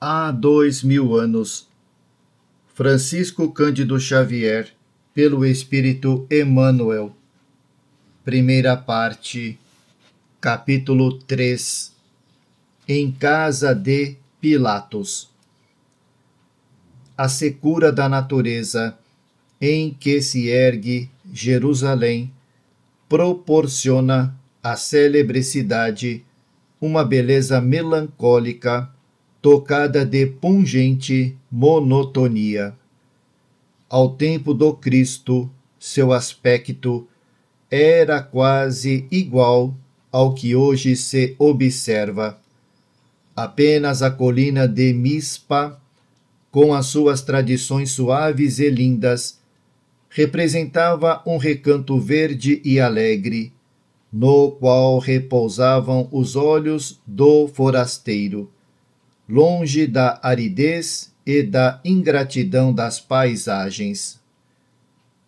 Há dois mil anos, Francisco Cândido Xavier, pelo Espírito Emmanuel, primeira parte, capítulo 3 Em casa de Pilatos A secura da natureza em que se ergue Jerusalém proporciona à célebre cidade uma beleza melancólica tocada de pungente monotonia. Ao tempo do Cristo, seu aspecto era quase igual ao que hoje se observa. Apenas a colina de Mispa, com as suas tradições suaves e lindas, representava um recanto verde e alegre, no qual repousavam os olhos do forasteiro longe da aridez e da ingratidão das paisagens.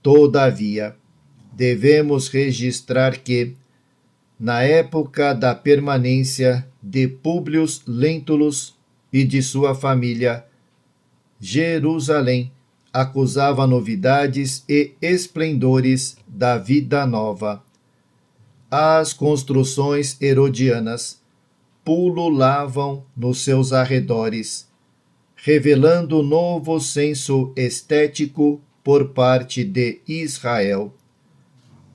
Todavia, devemos registrar que, na época da permanência de Públio Lentulus e de sua família, Jerusalém acusava novidades e esplendores da vida nova. As construções herodianas pululavam nos seus arredores, revelando novo senso estético por parte de Israel.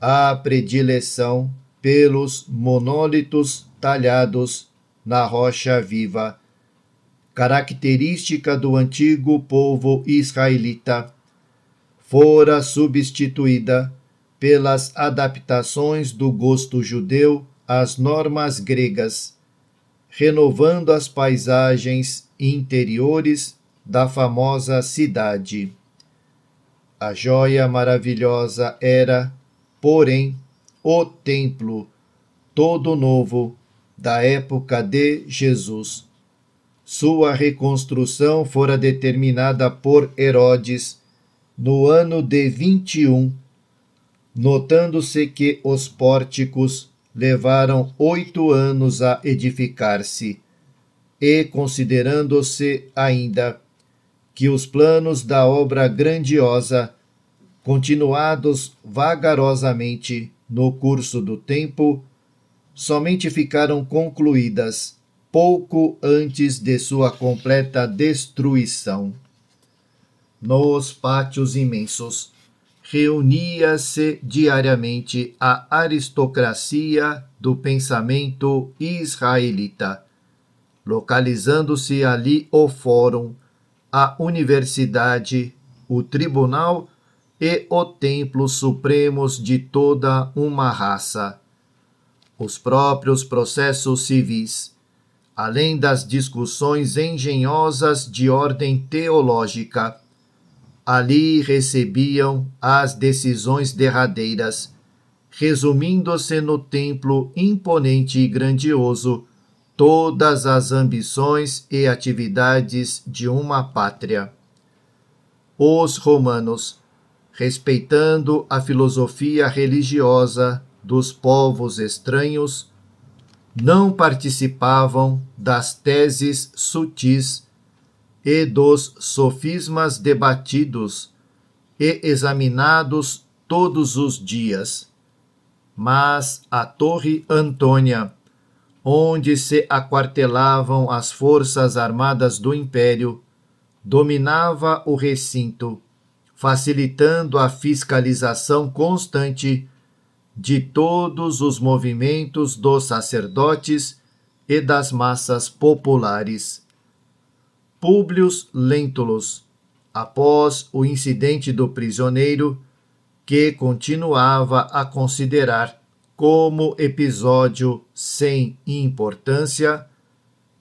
A predileção pelos monólitos talhados na rocha viva, característica do antigo povo israelita, fora substituída pelas adaptações do gosto judeu às normas gregas renovando as paisagens interiores da famosa cidade. A joia maravilhosa era, porém, o templo todo novo da época de Jesus. Sua reconstrução fora determinada por Herodes no ano de 21, notando-se que os pórticos levaram oito anos a edificar-se, e considerando-se ainda que os planos da obra grandiosa, continuados vagarosamente no curso do tempo, somente ficaram concluídas pouco antes de sua completa destruição. Nos pátios imensos reunia-se diariamente a aristocracia do pensamento israelita, localizando-se ali o Fórum, a Universidade, o Tribunal e o Templo Supremos de toda uma raça. Os próprios processos civis, além das discussões engenhosas de ordem teológica, Ali recebiam as decisões derradeiras, resumindo-se no templo imponente e grandioso todas as ambições e atividades de uma pátria. Os romanos, respeitando a filosofia religiosa dos povos estranhos, não participavam das teses sutis e dos sofismas debatidos e examinados todos os dias. Mas a Torre Antônia, onde se aquartelavam as forças armadas do Império, dominava o recinto, facilitando a fiscalização constante de todos os movimentos dos sacerdotes e das massas populares. Públio Lentulus, após o incidente do prisioneiro, que continuava a considerar como episódio sem importância,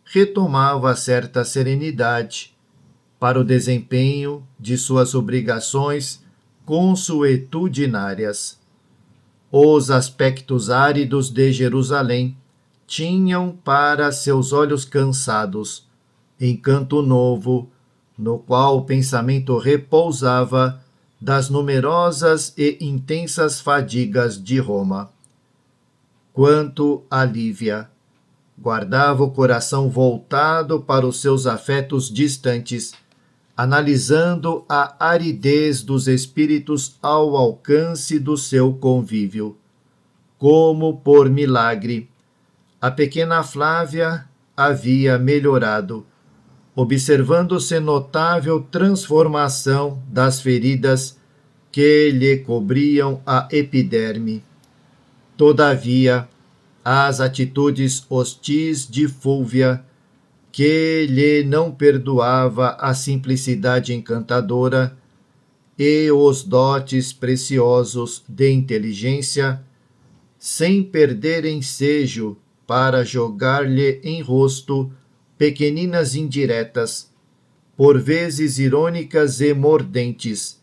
retomava certa serenidade para o desempenho de suas obrigações consuetudinárias. Os aspectos áridos de Jerusalém tinham para seus olhos cansados em canto novo, no qual o pensamento repousava das numerosas e intensas fadigas de Roma. Quanto a Lívia, guardava o coração voltado para os seus afetos distantes, analisando a aridez dos espíritos ao alcance do seu convívio. Como por milagre, a pequena Flávia havia melhorado observando-se notável transformação das feridas que lhe cobriam a epiderme. Todavia, as atitudes hostis de Fúvia, que lhe não perdoava a simplicidade encantadora e os dotes preciosos de inteligência, sem perder ensejo para jogar-lhe em rosto pequeninas indiretas, por vezes irônicas e mordentes,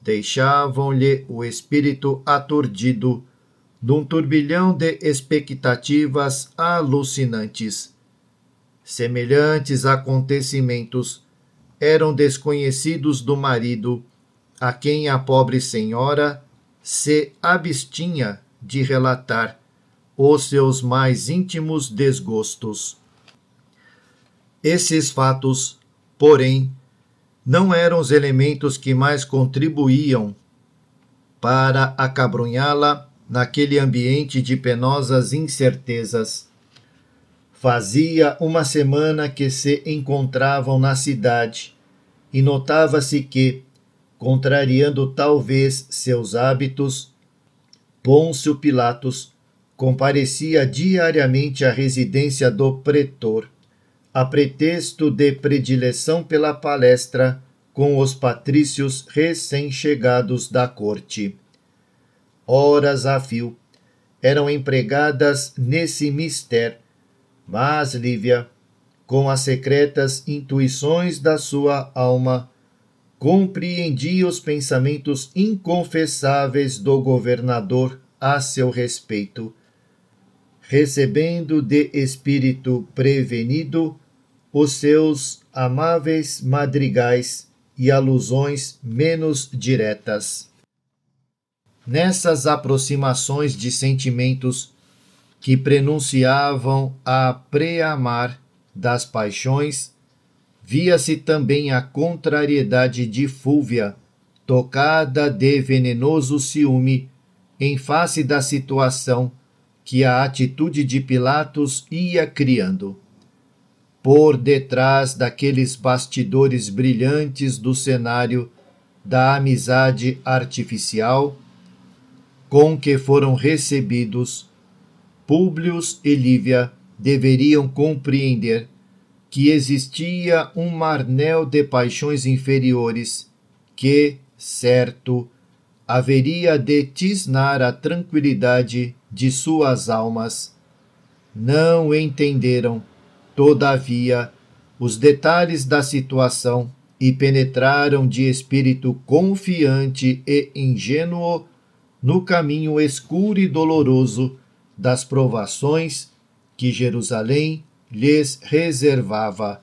deixavam-lhe o espírito aturdido num turbilhão de expectativas alucinantes. Semelhantes acontecimentos eram desconhecidos do marido, a quem a pobre senhora se abstinha de relatar os seus mais íntimos desgostos. Esses fatos, porém, não eram os elementos que mais contribuíam para acabrunhá-la naquele ambiente de penosas incertezas. Fazia uma semana que se encontravam na cidade e notava-se que, contrariando talvez seus hábitos, Pôncio Pilatos comparecia diariamente à residência do pretor a pretexto de predileção pela palestra com os patrícios recém-chegados da corte. Horas a fio eram empregadas nesse mistério, mas Lívia, com as secretas intuições da sua alma, compreendia os pensamentos inconfessáveis do governador a seu respeito recebendo de espírito prevenido os seus amáveis madrigais e alusões menos diretas. Nessas aproximações de sentimentos que prenunciavam a preamar das paixões, via-se também a contrariedade de Fúvia, tocada de venenoso ciúme em face da situação que a atitude de Pilatos ia criando por detrás daqueles bastidores brilhantes do cenário da amizade artificial com que foram recebidos, Públio e Lívia deveriam compreender que existia um marnel de paixões inferiores que, certo, haveria de tisnar a tranquilidade de suas almas. Não entenderam Todavia, os detalhes da situação e penetraram de espírito confiante e ingênuo no caminho escuro e doloroso das provações que Jerusalém lhes reservava.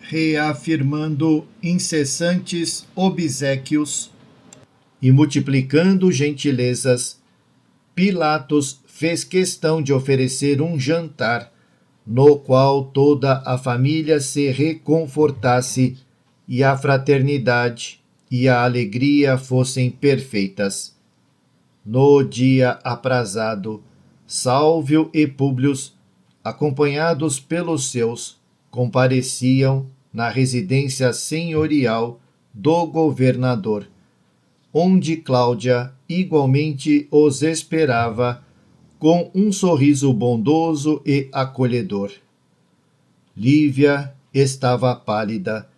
Reafirmando incessantes obsequios e multiplicando gentilezas, Pilatos fez questão de oferecer um jantar no qual toda a família se reconfortasse e a fraternidade e a alegria fossem perfeitas. No dia aprazado, Sálvio e Públio, acompanhados pelos seus, compareciam na residência senhorial do governador, onde Cláudia igualmente os esperava com um sorriso bondoso e acolhedor. Lívia estava pálida,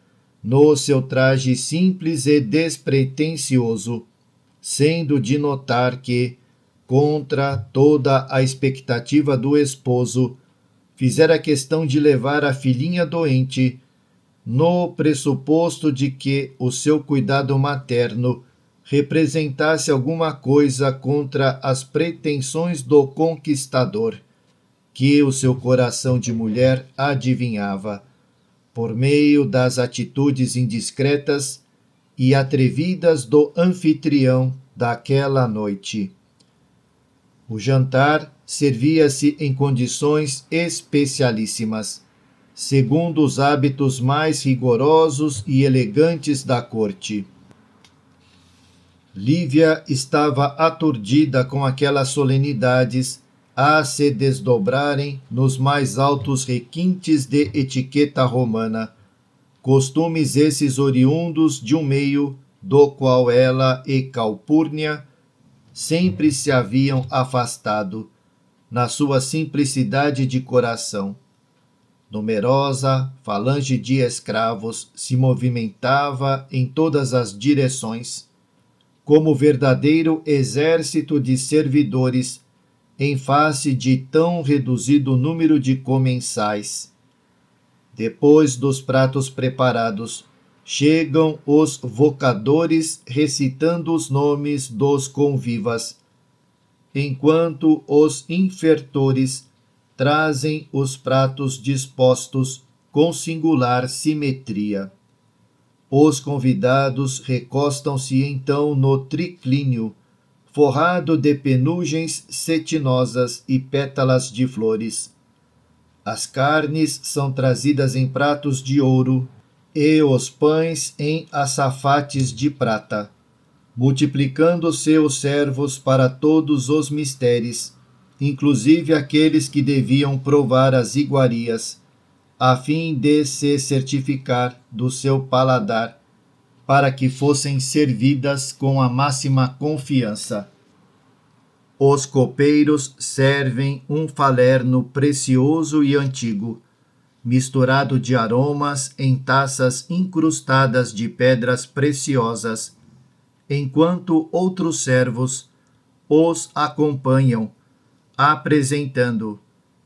no seu traje simples e despretensioso, sendo de notar que, contra toda a expectativa do esposo, fizera questão de levar a filhinha doente, no pressuposto de que o seu cuidado materno representasse alguma coisa contra as pretensões do conquistador, que o seu coração de mulher adivinhava, por meio das atitudes indiscretas e atrevidas do anfitrião daquela noite. O jantar servia-se em condições especialíssimas, segundo os hábitos mais rigorosos e elegantes da corte. Lívia estava aturdida com aquelas solenidades a se desdobrarem nos mais altos requintes de etiqueta romana, costumes esses oriundos de um meio do qual ela e Calpurnia sempre se haviam afastado, na sua simplicidade de coração. Numerosa falange de escravos se movimentava em todas as direções como verdadeiro exército de servidores em face de tão reduzido número de comensais. Depois dos pratos preparados, chegam os vocadores recitando os nomes dos convivas, enquanto os infertores trazem os pratos dispostos com singular simetria. Os convidados recostam-se então no triclínio, forrado de penugens cetinosas e pétalas de flores. As carnes são trazidas em pratos de ouro e os pães em açafates de prata, multiplicando se os servos para todos os mistérios, inclusive aqueles que deviam provar as iguarias a fim de se certificar do seu paladar, para que fossem servidas com a máxima confiança. Os copeiros servem um falerno precioso e antigo, misturado de aromas em taças incrustadas de pedras preciosas, enquanto outros servos os acompanham, apresentando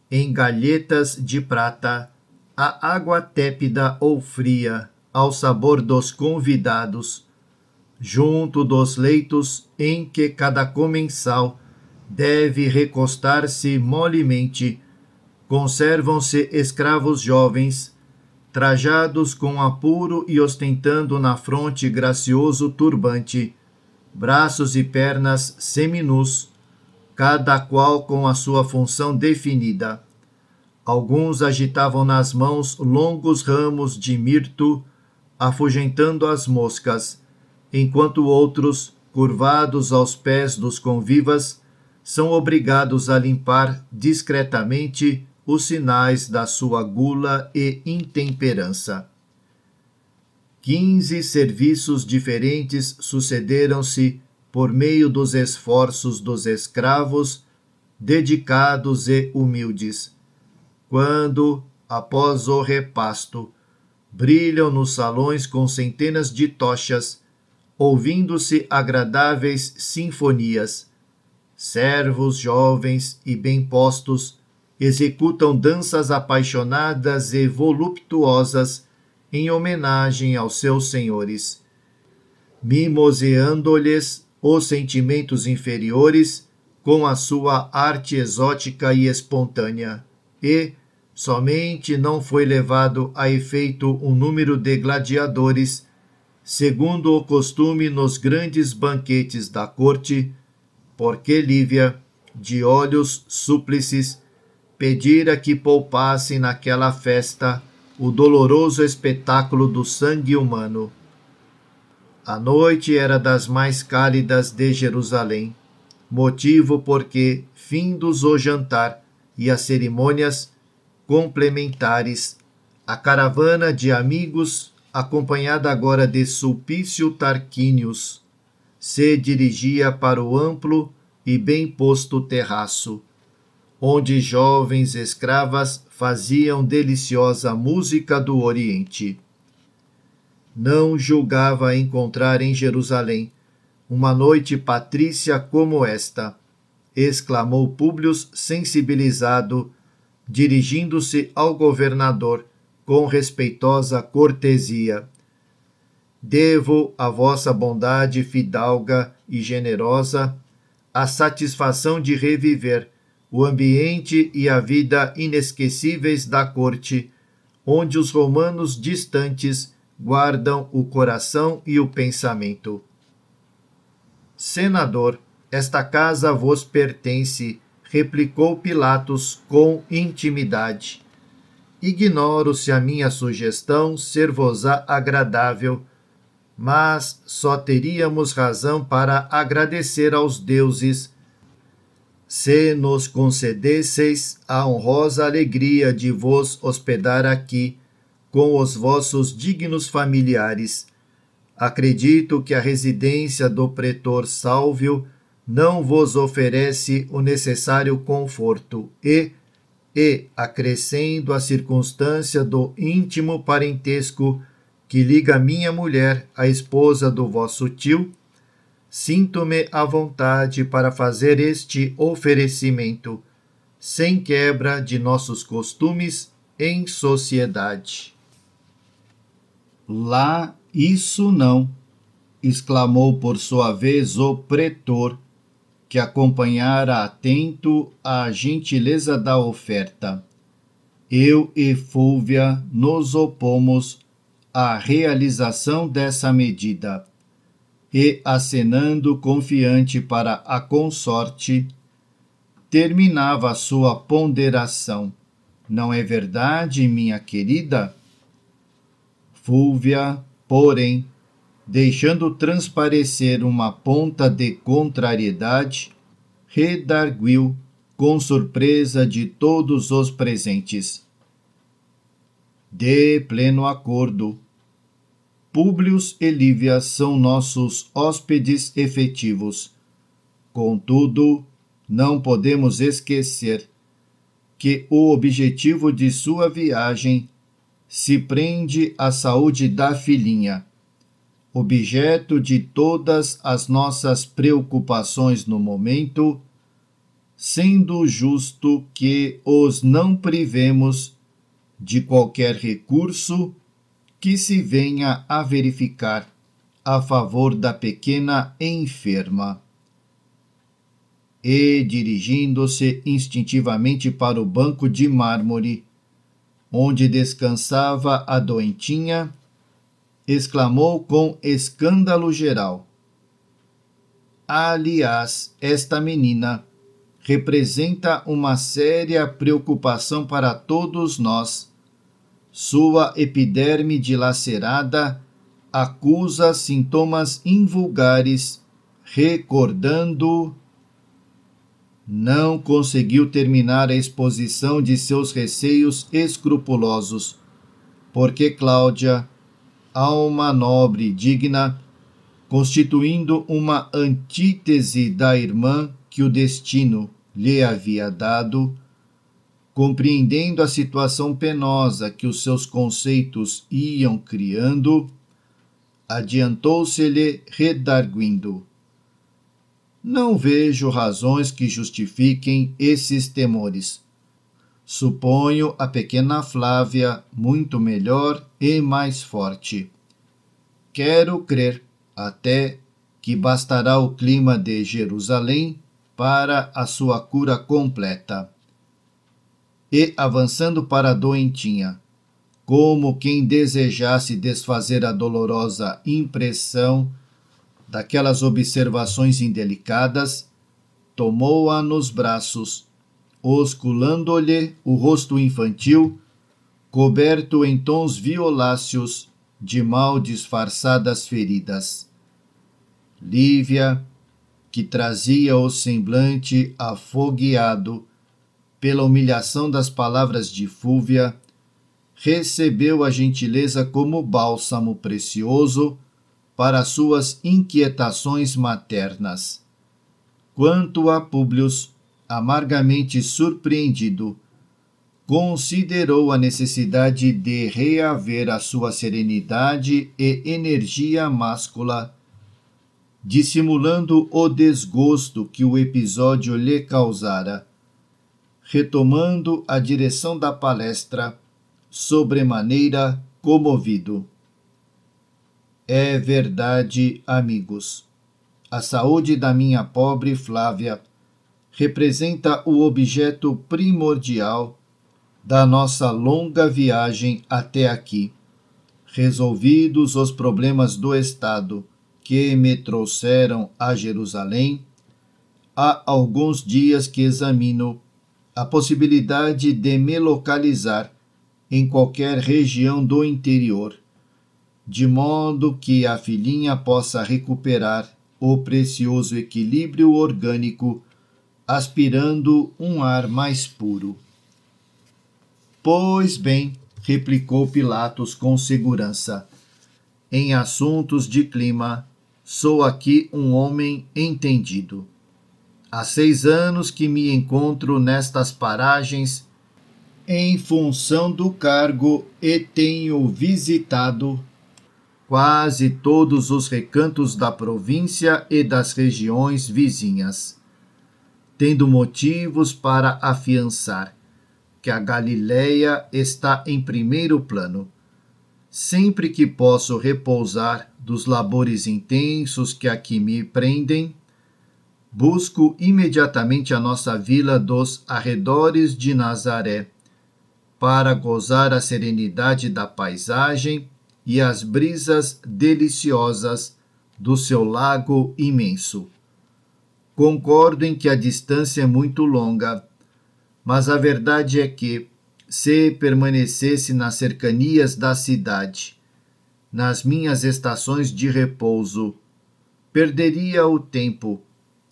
em galhetas de prata a água tépida ou fria, ao sabor dos convidados, junto dos leitos em que cada comensal deve recostar-se molemente, conservam-se escravos jovens, trajados com apuro e ostentando na fronte gracioso turbante, braços e pernas seminus, cada qual com a sua função definida. Alguns agitavam nas mãos longos ramos de mirto, afugentando as moscas, enquanto outros, curvados aos pés dos convivas, são obrigados a limpar discretamente os sinais da sua gula e intemperança. Quinze serviços diferentes sucederam-se por meio dos esforços dos escravos, dedicados e humildes quando, após o repasto, brilham nos salões com centenas de tochas, ouvindo-se agradáveis sinfonias. Servos jovens e bem postos executam danças apaixonadas e voluptuosas em homenagem aos seus senhores, mimoseando-lhes os sentimentos inferiores com a sua arte exótica e espontânea, e, Somente não foi levado a efeito um número de gladiadores, segundo o costume nos grandes banquetes da corte, porque Lívia, de olhos súplices, pedira que poupassem naquela festa o doloroso espetáculo do sangue humano. A noite era das mais cálidas de Jerusalém, motivo porque, findos o jantar e as cerimônias, complementares, a caravana de amigos, acompanhada agora de Sulpício Tarquínios, se dirigia para o amplo e bem posto terraço, onde jovens escravas faziam deliciosa música do Oriente. Não julgava encontrar em Jerusalém uma noite patrícia como esta, exclamou Públio sensibilizado dirigindo-se ao governador com respeitosa cortesia. Devo à vossa bondade fidalga e generosa a satisfação de reviver o ambiente e a vida inesquecíveis da corte, onde os romanos distantes guardam o coração e o pensamento. Senador, esta casa vos pertence replicou Pilatos com intimidade. Ignoro se a minha sugestão ser-vos-á agradável, mas só teríamos razão para agradecer aos deuses se nos concedesseis a honrosa alegria de vos hospedar aqui com os vossos dignos familiares. Acredito que a residência do pretor Sálvio não vos oferece o necessário conforto e, e acrescendo a circunstância do íntimo parentesco que liga minha mulher à esposa do vosso tio, sinto-me à vontade para fazer este oferecimento, sem quebra de nossos costumes em sociedade. Lá isso não! exclamou por sua vez o pretor, que acompanhara atento a gentileza da oferta. Eu e Fúvia nos opomos à realização dessa medida e, acenando confiante para a consorte, terminava sua ponderação. Não é verdade, minha querida? Fúvia, porém, deixando transparecer uma ponta de contrariedade, redarguiu com surpresa de todos os presentes. De pleno acordo, Públio e Lívia são nossos hóspedes efetivos. Contudo, não podemos esquecer que o objetivo de sua viagem se prende à saúde da filhinha objeto de todas as nossas preocupações no momento, sendo justo que os não privemos de qualquer recurso que se venha a verificar a favor da pequena enferma. E, dirigindo-se instintivamente para o banco de mármore, onde descansava a doentinha, exclamou com escândalo geral. Aliás, esta menina representa uma séria preocupação para todos nós. Sua epiderme dilacerada acusa sintomas invulgares, recordando. Não conseguiu terminar a exposição de seus receios escrupulosos, porque Cláudia alma nobre e digna, constituindo uma antítese da irmã que o destino lhe havia dado, compreendendo a situação penosa que os seus conceitos iam criando, adiantou-se-lhe redarguindo. Não vejo razões que justifiquem esses temores Suponho a pequena Flávia muito melhor e mais forte. Quero crer até que bastará o clima de Jerusalém para a sua cura completa. E avançando para a doentinha, como quem desejasse desfazer a dolorosa impressão daquelas observações indelicadas, tomou-a nos braços osculando-lhe o rosto infantil, coberto em tons violáceos de mal disfarçadas feridas. Lívia, que trazia o semblante afogueado pela humilhação das palavras de Fúvia, recebeu a gentileza como bálsamo precioso para suas inquietações maternas. Quanto a Públio amargamente surpreendido, considerou a necessidade de reaver a sua serenidade e energia máscula, dissimulando o desgosto que o episódio lhe causara. Retomando a direção da palestra, sobremaneira comovido. É verdade, amigos. A saúde da minha pobre Flávia representa o objeto primordial da nossa longa viagem até aqui. Resolvidos os problemas do Estado que me trouxeram a Jerusalém, há alguns dias que examino a possibilidade de me localizar em qualquer região do interior, de modo que a filhinha possa recuperar o precioso equilíbrio orgânico aspirando um ar mais puro. Pois bem, replicou Pilatos com segurança. Em assuntos de clima, sou aqui um homem entendido. Há seis anos que me encontro nestas paragens em função do cargo e tenho visitado quase todos os recantos da província e das regiões vizinhas tendo motivos para afiançar que a Galileia está em primeiro plano. Sempre que posso repousar dos labores intensos que aqui me prendem, busco imediatamente a nossa vila dos arredores de Nazaré, para gozar a serenidade da paisagem e as brisas deliciosas do seu lago imenso. Concordo em que a distância é muito longa, mas a verdade é que, se permanecesse nas cercanias da cidade, nas minhas estações de repouso, perderia o tempo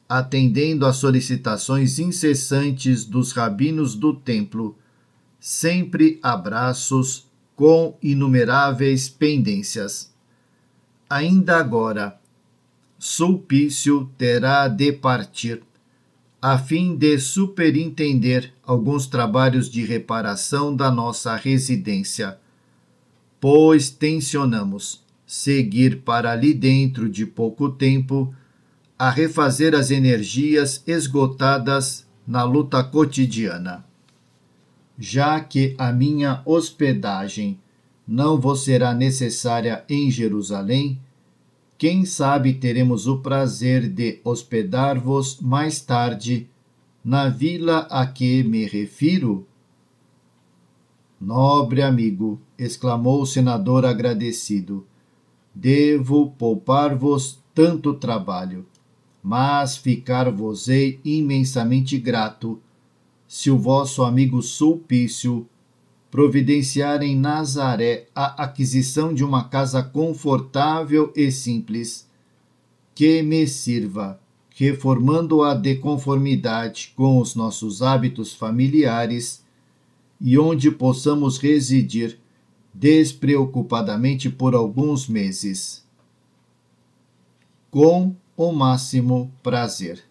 atendendo às solicitações incessantes dos rabinos do templo, sempre abraços com inumeráveis pendências. Ainda agora, Sulpício terá de partir, a fim de superintender alguns trabalhos de reparação da nossa residência, pois tensionamos seguir para ali dentro de pouco tempo a refazer as energias esgotadas na luta cotidiana. Já que a minha hospedagem não vos será necessária em Jerusalém, quem sabe teremos o prazer de hospedar-vos mais tarde na vila a que me refiro? Nobre amigo, exclamou o senador agradecido, devo poupar-vos tanto trabalho, mas ficar-vos-ei imensamente grato se o vosso amigo Sulpício providenciar em Nazaré a aquisição de uma casa confortável e simples, que me sirva, reformando-a de conformidade com os nossos hábitos familiares e onde possamos residir despreocupadamente por alguns meses, com o máximo prazer.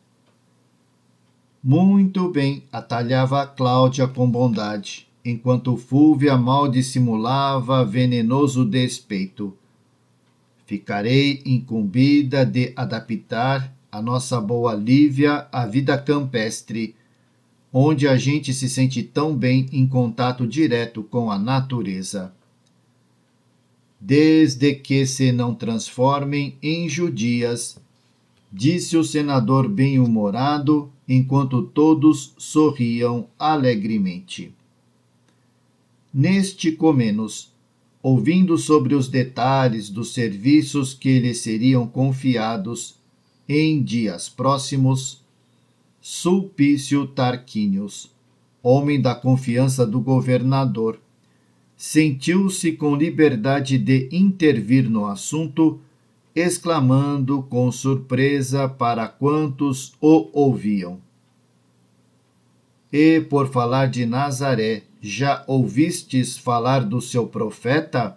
Muito bem, atalhava Cláudia com bondade enquanto Fúvia mal dissimulava venenoso despeito. Ficarei incumbida de adaptar a nossa boa Lívia à vida campestre, onde a gente se sente tão bem em contato direto com a natureza. Desde que se não transformem em judias, disse o senador bem-humorado, enquanto todos sorriam alegremente neste Comenos, ouvindo sobre os detalhes dos serviços que lhe seriam confiados em dias próximos, Sulpício Tarquínios, homem da confiança do governador, sentiu-se com liberdade de intervir no assunto, exclamando com surpresa para quantos o ouviam. E por falar de Nazaré, já ouvistes falar do seu profeta?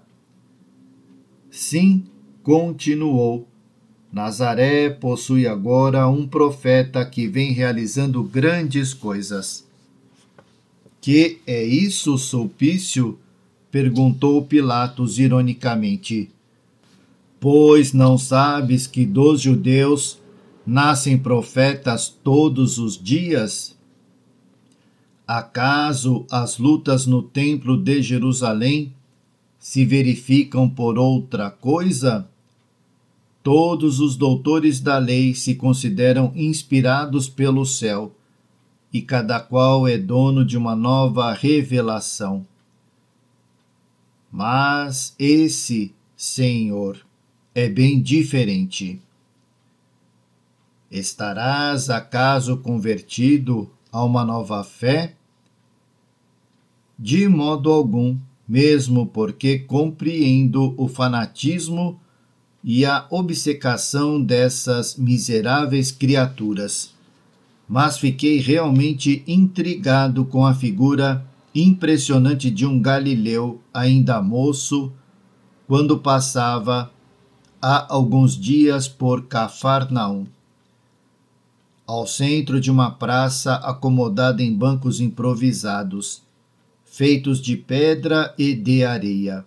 Sim, continuou. Nazaré possui agora um profeta que vem realizando grandes coisas. Que é isso, Sulpício? perguntou Pilatos ironicamente. Pois não sabes que dos judeus nascem profetas todos os dias? Acaso as lutas no Templo de Jerusalém se verificam por outra coisa? Todos os doutores da lei se consideram inspirados pelo céu, e cada qual é dono de uma nova revelação. Mas esse, Senhor, é bem diferente. Estarás acaso convertido a uma nova fé? De modo algum, mesmo porque compreendo o fanatismo e a obcecação dessas miseráveis criaturas. Mas fiquei realmente intrigado com a figura impressionante de um galileu ainda moço, quando passava há alguns dias por Cafarnaum ao centro de uma praça acomodada em bancos improvisados, feitos de pedra e de areia.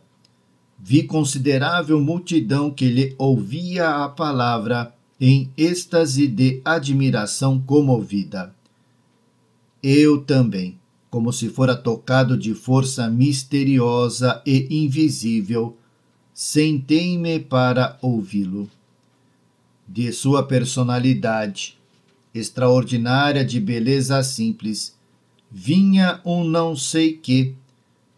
Vi considerável multidão que lhe ouvia a palavra em êxtase de admiração comovida. Eu também, como se fora tocado de força misteriosa e invisível, sentei-me para ouvi-lo. De sua personalidade, extraordinária de beleza simples, vinha um não sei que,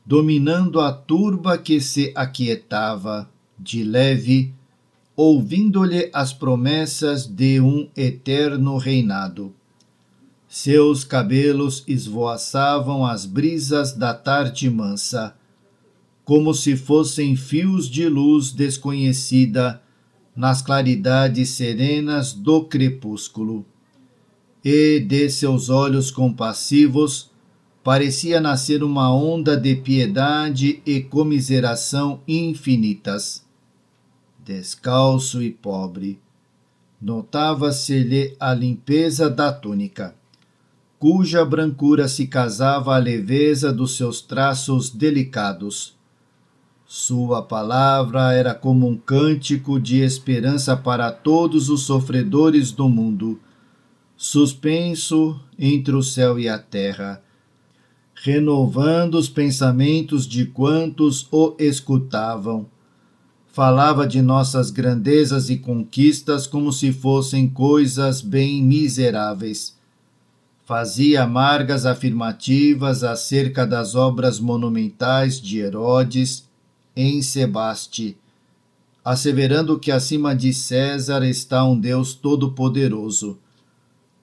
dominando a turba que se aquietava, de leve, ouvindo-lhe as promessas de um eterno reinado. Seus cabelos esvoaçavam as brisas da tarde mansa, como se fossem fios de luz desconhecida nas claridades serenas do crepúsculo e de seus olhos compassivos parecia nascer uma onda de piedade e comiseração infinitas. Descalço e pobre, notava-se-lhe a limpeza da túnica, cuja brancura se casava à leveza dos seus traços delicados. Sua palavra era como um cântico de esperança para todos os sofredores do mundo suspenso entre o céu e a terra, renovando os pensamentos de quantos o escutavam. Falava de nossas grandezas e conquistas como se fossem coisas bem miseráveis. Fazia amargas afirmativas acerca das obras monumentais de Herodes em Sebaste, asseverando que acima de César está um Deus todo-poderoso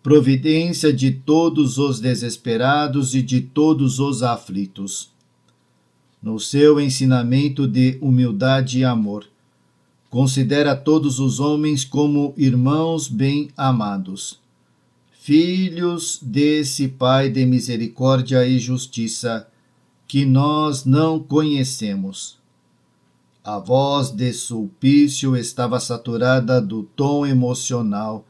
providência de todos os desesperados e de todos os aflitos. No seu ensinamento de humildade e amor, considera todos os homens como irmãos bem-amados, filhos desse Pai de misericórdia e justiça, que nós não conhecemos. A voz de Sulpício estava saturada do tom emocional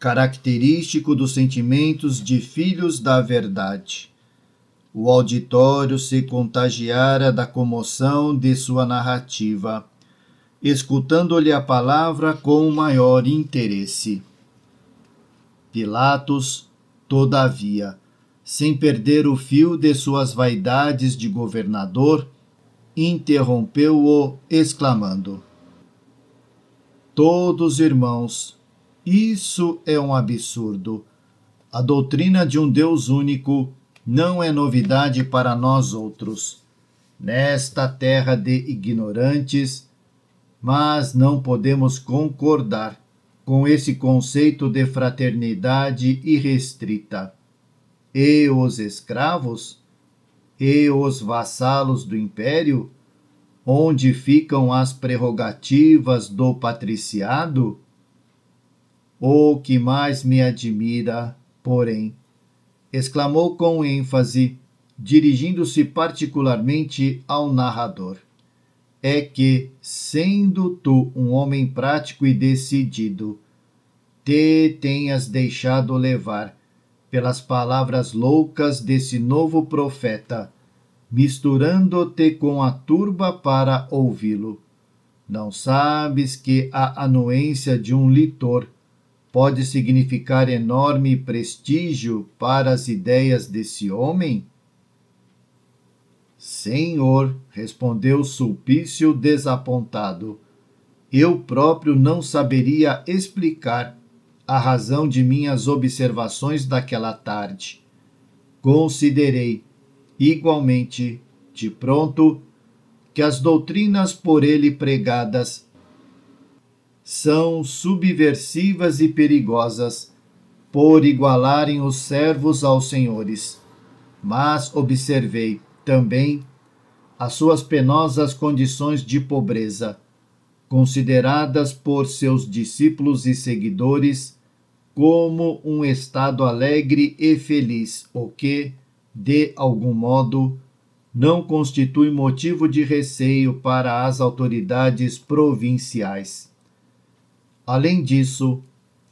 característico dos sentimentos de filhos da verdade. O auditório se contagiara da comoção de sua narrativa, escutando-lhe a palavra com o maior interesse. Pilatos, todavia, sem perder o fio de suas vaidades de governador, interrompeu-o, exclamando: Todos irmãos, isso é um absurdo. A doutrina de um Deus único não é novidade para nós outros. Nesta terra de ignorantes, mas não podemos concordar com esse conceito de fraternidade irrestrita. E os escravos? E os vassalos do império? Onde ficam as prerrogativas do patriciado? O que mais me admira, porém, exclamou com ênfase, dirigindo-se particularmente ao narrador, é que, sendo tu um homem prático e decidido, te tenhas deixado levar pelas palavras loucas desse novo profeta, misturando-te com a turba para ouvi-lo. Não sabes que a anuência de um litor pode significar enorme prestígio para as ideias desse homem? Senhor, respondeu Sulpício desapontado, eu próprio não saberia explicar a razão de minhas observações daquela tarde. Considerei, igualmente, de pronto, que as doutrinas por ele pregadas são subversivas e perigosas por igualarem os servos aos senhores. Mas observei também as suas penosas condições de pobreza, consideradas por seus discípulos e seguidores como um estado alegre e feliz, o que, de algum modo, não constitui motivo de receio para as autoridades provinciais. Além disso,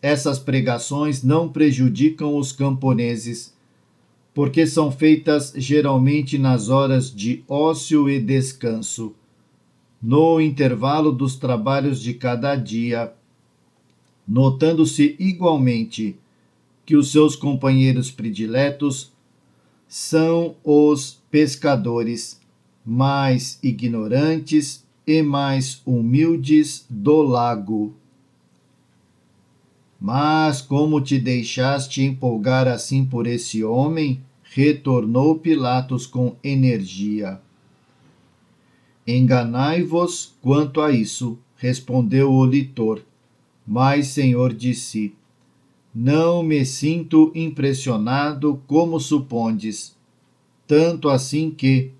essas pregações não prejudicam os camponeses, porque são feitas geralmente nas horas de ócio e descanso, no intervalo dos trabalhos de cada dia, notando-se igualmente que os seus companheiros prediletos são os pescadores, mais ignorantes e mais humildes do lago. Mas como te deixaste empolgar assim por esse homem? retornou Pilatos com energia. Enganai-vos quanto a isso, respondeu o litor. Mas, senhor, disse: Não me sinto impressionado como supondes, tanto assim que,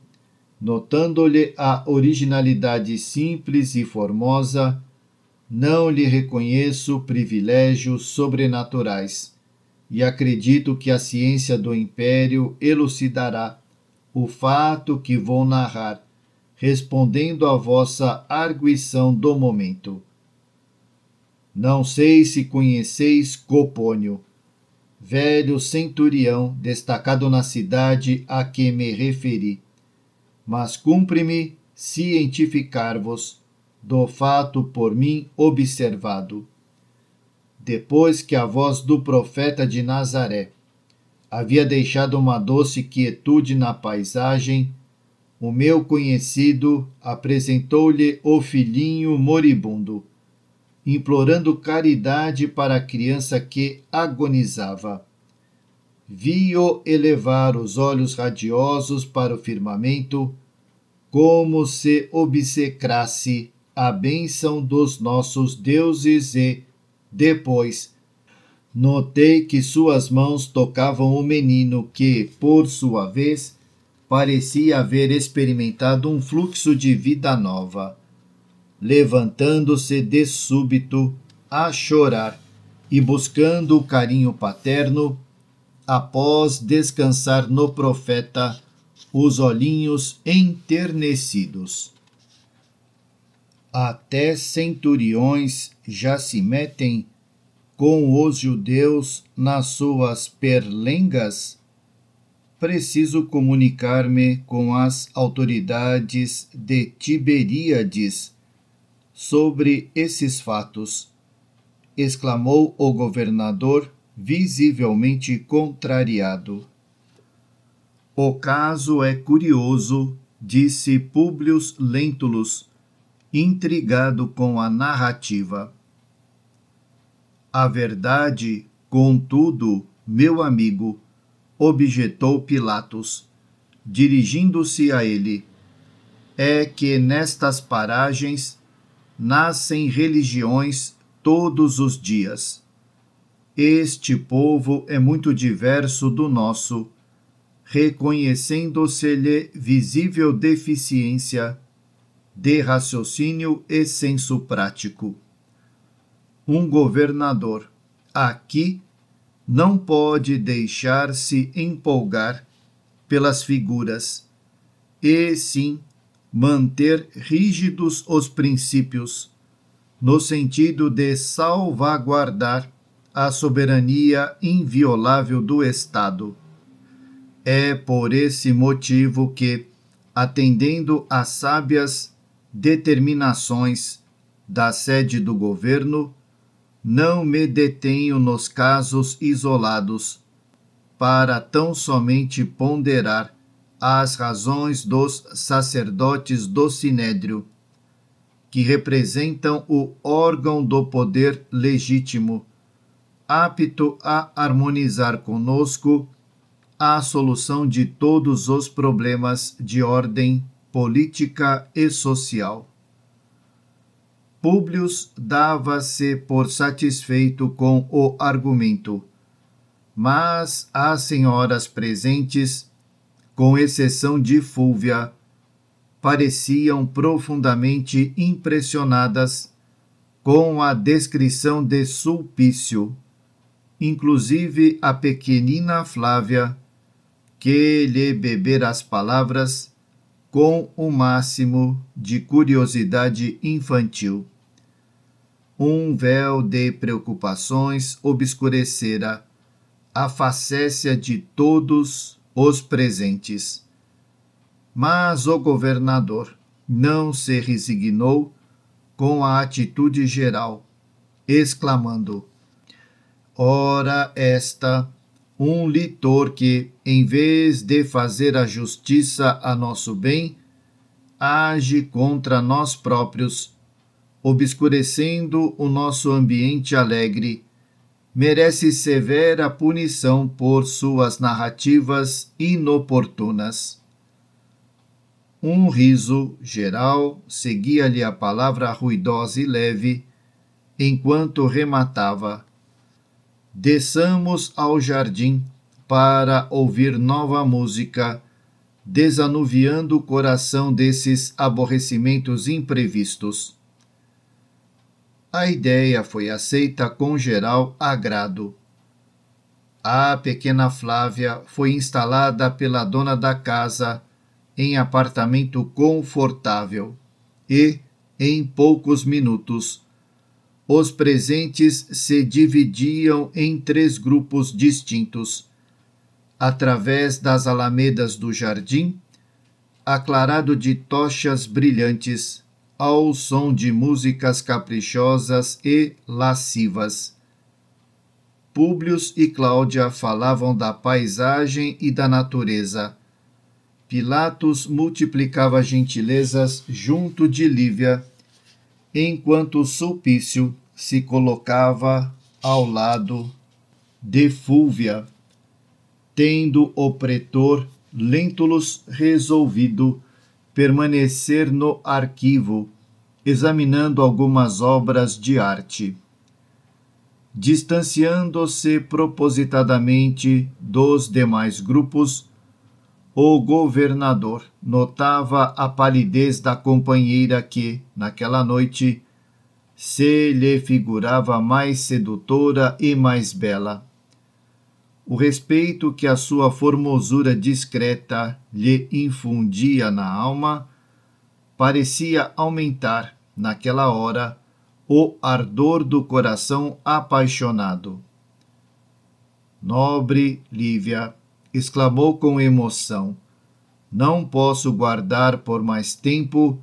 notando-lhe a originalidade simples e formosa, não lhe reconheço privilégios sobrenaturais e acredito que a ciência do império elucidará o fato que vou narrar, respondendo à vossa arguição do momento. Não sei se conheceis Copônio, velho centurião destacado na cidade a que me referi, mas cumpre-me cientificar-vos do fato por mim observado. Depois que a voz do profeta de Nazaré havia deixado uma doce quietude na paisagem, o meu conhecido apresentou-lhe o filhinho moribundo, implorando caridade para a criança que agonizava. Vi-o elevar os olhos radiosos para o firmamento, como se obsecrasse a bênção dos nossos deuses e, depois, notei que suas mãos tocavam o menino que, por sua vez, parecia haver experimentado um fluxo de vida nova. Levantando-se de súbito, a chorar e buscando o carinho paterno, após descansar no profeta, os olhinhos enternecidos até centuriões já se metem com os judeus nas suas perlengas? Preciso comunicar-me com as autoridades de Tiberíades sobre esses fatos, exclamou o governador, visivelmente contrariado. O caso é curioso, disse Públio Lentulus, intrigado com a narrativa. A verdade, contudo, meu amigo, objetou Pilatos, dirigindo-se a ele, é que nestas paragens nascem religiões todos os dias. Este povo é muito diverso do nosso, reconhecendo-se-lhe visível deficiência de raciocínio e senso prático. Um governador aqui não pode deixar-se empolgar pelas figuras, e sim manter rígidos os princípios, no sentido de salvaguardar a soberania inviolável do Estado. É por esse motivo que, atendendo às sábias determinações da sede do governo, não me detenho nos casos isolados, para tão somente ponderar as razões dos sacerdotes do Sinédrio, que representam o órgão do poder legítimo, apto a harmonizar conosco a solução de todos os problemas de ordem política e social. Públio dava-se por satisfeito com o argumento, mas as senhoras presentes, com exceção de Fúvia, pareciam profundamente impressionadas com a descrição de Sulpício, inclusive a pequenina Flávia, que lhe beber as palavras com o máximo de curiosidade infantil. Um véu de preocupações obscurecera a facécia de todos os presentes. Mas o governador não se resignou com a atitude geral, exclamando: Ora, esta um litor que, em vez de fazer a justiça a nosso bem, age contra nós próprios, obscurecendo o nosso ambiente alegre, merece severa punição por suas narrativas inoportunas. Um riso geral seguia-lhe a palavra ruidosa e leve, enquanto rematava Desçamos ao jardim para ouvir nova música, desanuviando o coração desses aborrecimentos imprevistos. A ideia foi aceita com geral agrado. A pequena Flávia foi instalada pela dona da casa em apartamento confortável e, em poucos minutos, os presentes se dividiam em três grupos distintos. Através das alamedas do jardim, aclarado de tochas brilhantes, ao som de músicas caprichosas e lascivas. Públio e Cláudia falavam da paisagem e da natureza. Pilatos multiplicava gentilezas junto de Lívia enquanto Sulpício se colocava ao lado de Fúvia, tendo o pretor Lentulus resolvido permanecer no arquivo, examinando algumas obras de arte. Distanciando-se propositadamente dos demais grupos, o governador notava a palidez da companheira que, naquela noite, se lhe figurava mais sedutora e mais bela. O respeito que a sua formosura discreta lhe infundia na alma parecia aumentar, naquela hora, o ardor do coração apaixonado. Nobre Lívia, exclamou com emoção: Não posso guardar por mais tempo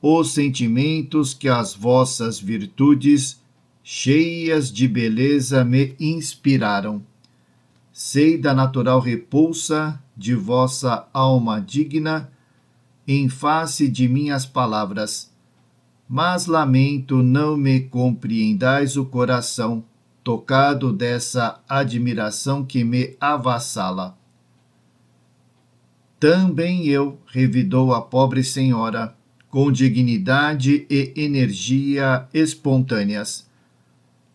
os sentimentos que as vossas virtudes, cheias de beleza, me inspiraram. Sei da natural repulsa de vossa alma digna em face de minhas palavras. Mas lamento não me compreendais o coração, tocado dessa admiração que me avassala. Também eu, revidou a pobre senhora, com dignidade e energia espontâneas.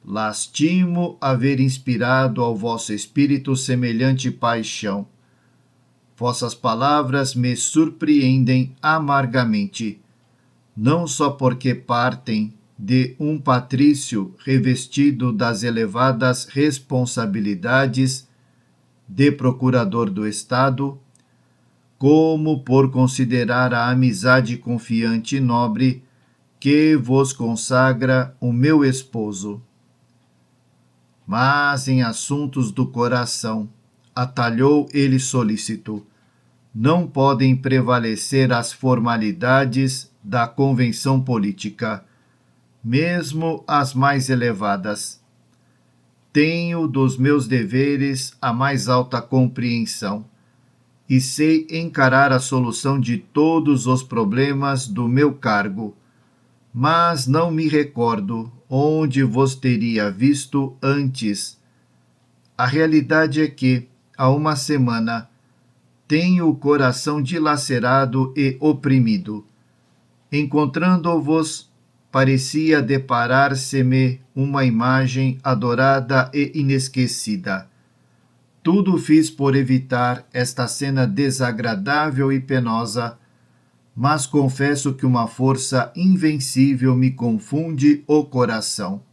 Lastimo haver inspirado ao vosso espírito semelhante paixão. Vossas palavras me surpreendem amargamente, não só porque partem de um patrício revestido das elevadas responsabilidades de procurador do Estado, como por considerar a amizade confiante e nobre que vos consagra o meu esposo. Mas em assuntos do coração, atalhou ele solícito, não podem prevalecer as formalidades da convenção política, mesmo as mais elevadas. Tenho dos meus deveres a mais alta compreensão e sei encarar a solução de todos os problemas do meu cargo, mas não me recordo onde vos teria visto antes. A realidade é que, há uma semana, tenho o coração dilacerado e oprimido. Encontrando-vos, parecia deparar-se-me uma imagem adorada e inesquecida tudo fiz por evitar esta cena desagradável e penosa, mas confesso que uma força invencível me confunde o coração.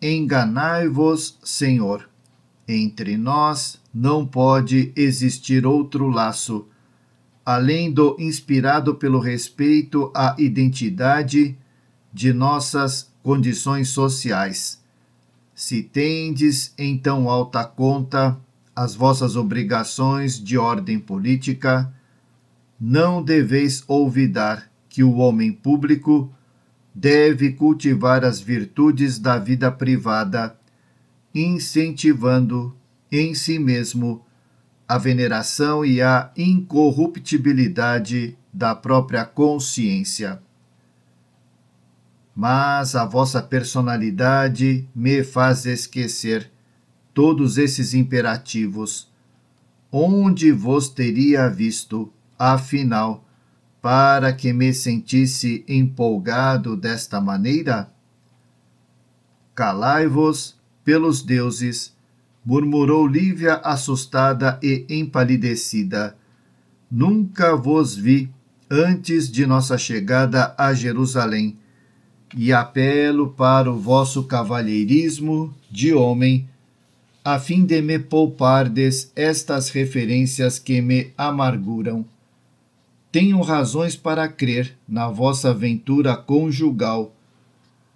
Enganai-vos, Senhor. Entre nós não pode existir outro laço, além do inspirado pelo respeito à identidade de nossas condições sociais se tendes em tão alta conta as vossas obrigações de ordem política, não deveis olvidar que o homem público deve cultivar as virtudes da vida privada, incentivando em si mesmo a veneração e a incorruptibilidade da própria consciência mas a vossa personalidade me faz esquecer todos esses imperativos. Onde vos teria visto, afinal, para que me sentisse empolgado desta maneira? Calai-vos pelos deuses, murmurou Lívia assustada e empalidecida. Nunca vos vi antes de nossa chegada a Jerusalém e apelo para o vosso cavalheirismo de homem, a fim de me poupardes estas referências que me amarguram. Tenho razões para crer na vossa aventura conjugal,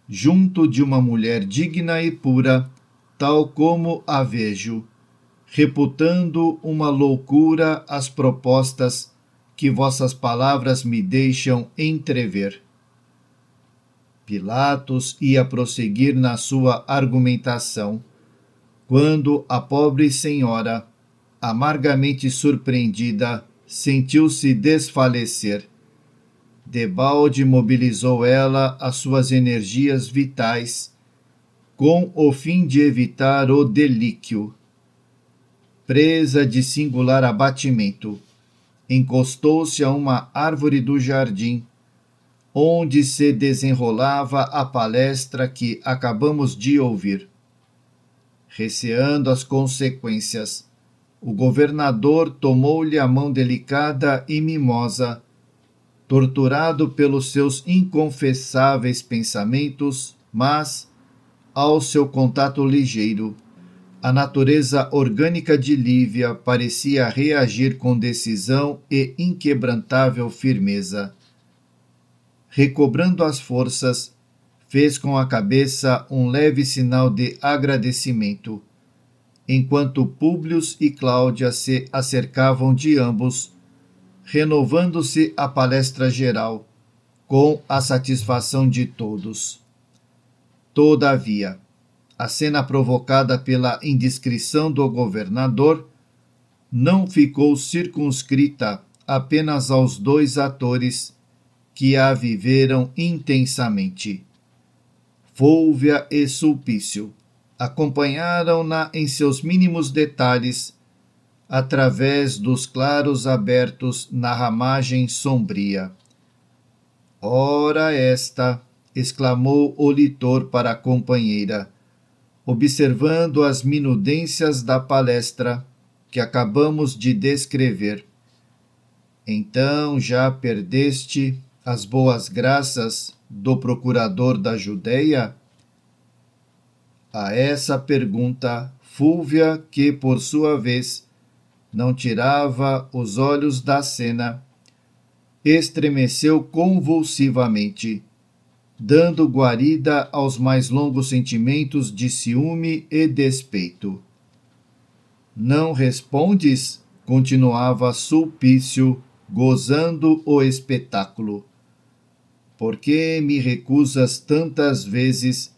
junto de uma mulher digna e pura, tal como a vejo, reputando uma loucura as propostas que vossas palavras me deixam entrever Pilatos ia prosseguir na sua argumentação, quando a pobre senhora, amargamente surpreendida, sentiu-se desfalecer. Debalde mobilizou ela as suas energias vitais com o fim de evitar o delíquio. Presa de singular abatimento, encostou-se a uma árvore do jardim onde se desenrolava a palestra que acabamos de ouvir. Receando as consequências, o governador tomou-lhe a mão delicada e mimosa. Torturado pelos seus inconfessáveis pensamentos, mas, ao seu contato ligeiro, a natureza orgânica de Lívia parecia reagir com decisão e inquebrantável firmeza recobrando as forças, fez com a cabeça um leve sinal de agradecimento, enquanto Públio e Cláudia se acercavam de ambos, renovando-se a palestra geral, com a satisfação de todos. Todavia, a cena provocada pela indiscrição do governador não ficou circunscrita apenas aos dois atores que a viveram intensamente. Fulvia e Sulpício acompanharam-na em seus mínimos detalhes através dos claros abertos na ramagem sombria. Ora esta! exclamou o litor para a companheira, observando as minudências da palestra que acabamos de descrever. Então já perdeste as boas graças do procurador da Judéia? A essa pergunta, Fúvia, que por sua vez não tirava os olhos da cena, estremeceu convulsivamente, dando guarida aos mais longos sentimentos de ciúme e despeito. Não respondes? continuava Sulpício, gozando o espetáculo. Por que me recusas tantas vezes,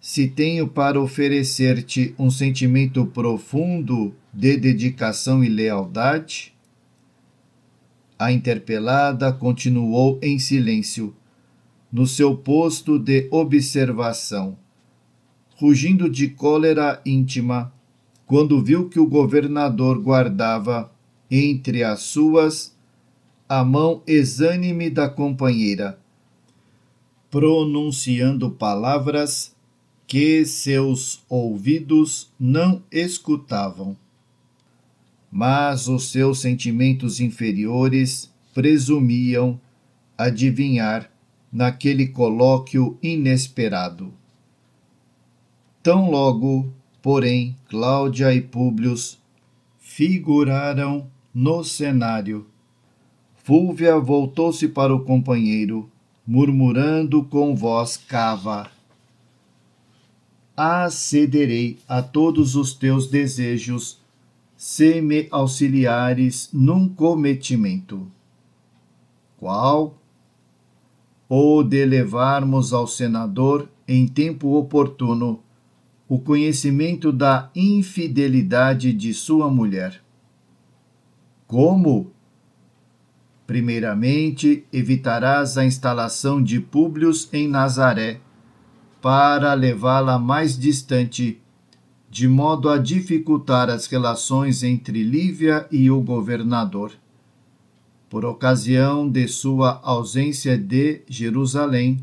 se tenho para oferecer-te um sentimento profundo de dedicação e lealdade? A interpelada continuou em silêncio, no seu posto de observação, rugindo de cólera íntima quando viu que o governador guardava entre as suas a mão exânime da companheira pronunciando palavras que seus ouvidos não escutavam. Mas os seus sentimentos inferiores presumiam adivinhar naquele colóquio inesperado. Tão logo, porém, Cláudia e Públio figuraram no cenário. Fúvia voltou-se para o companheiro murmurando com voz cava. Acederei a todos os teus desejos, se me auxiliares num cometimento. Qual? O de levarmos ao senador, em tempo oportuno, o conhecimento da infidelidade de sua mulher. Como? Primeiramente, evitarás a instalação de Públius em Nazaré, para levá-la mais distante, de modo a dificultar as relações entre Lívia e o governador. Por ocasião de sua ausência de Jerusalém,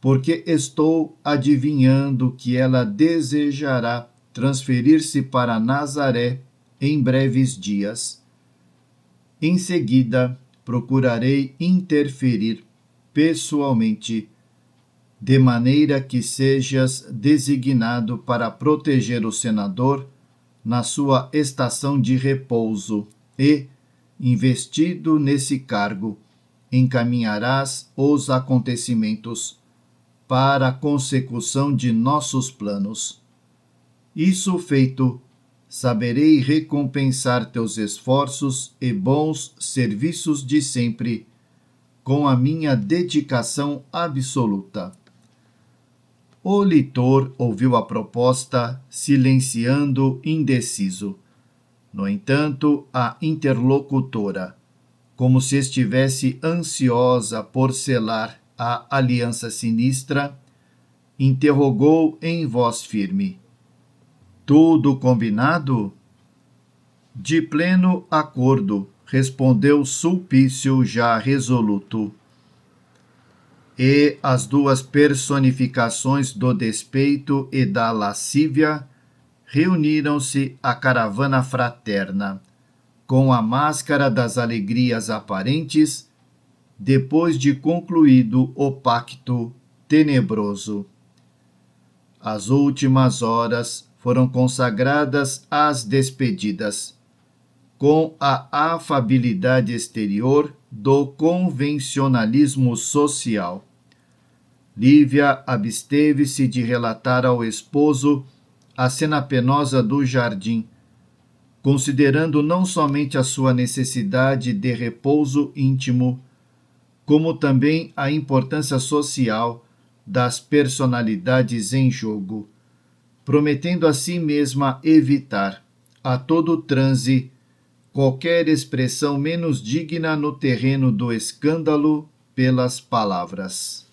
porque estou adivinhando que ela desejará transferir-se para Nazaré em breves dias em seguida, procurarei interferir pessoalmente, de maneira que sejas designado para proteger o senador na sua estação de repouso e, investido nesse cargo, encaminharás os acontecimentos para a consecução de nossos planos. Isso feito, saberei recompensar teus esforços e bons serviços de sempre, com a minha dedicação absoluta. O litor ouviu a proposta, silenciando indeciso. No entanto, a interlocutora, como se estivesse ansiosa por selar a aliança sinistra, interrogou em voz firme tudo combinado? De pleno acordo, respondeu Sulpício já resoluto. E as duas personificações do despeito e da lascívia reuniram-se à caravana fraterna, com a máscara das alegrias aparentes, depois de concluído o pacto tenebroso. As últimas horas foram consagradas às despedidas, com a afabilidade exterior do convencionalismo social. Lívia absteve-se de relatar ao esposo a cena penosa do jardim, considerando não somente a sua necessidade de repouso íntimo, como também a importância social das personalidades em jogo prometendo a si mesma evitar, a todo transe, qualquer expressão menos digna no terreno do escândalo pelas palavras.